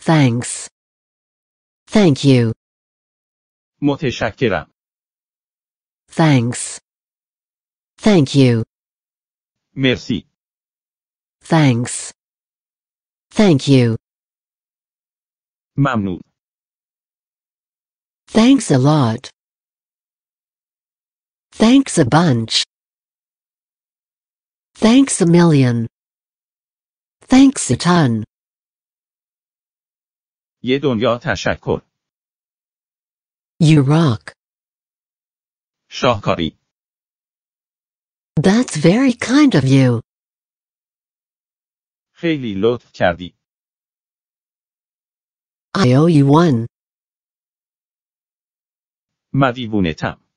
Thanks. Thank you. متشکرم. Thanks. Thank you. Merci. Thanks. Thank you. ممنون. Thanks a lot. Thanks a bunch. Thanks a million. Thanks a ton. یه دنیا تشکر You rock. شاهکاری That's very kind of you. خیلی لطف کردی I owe you one. من تم.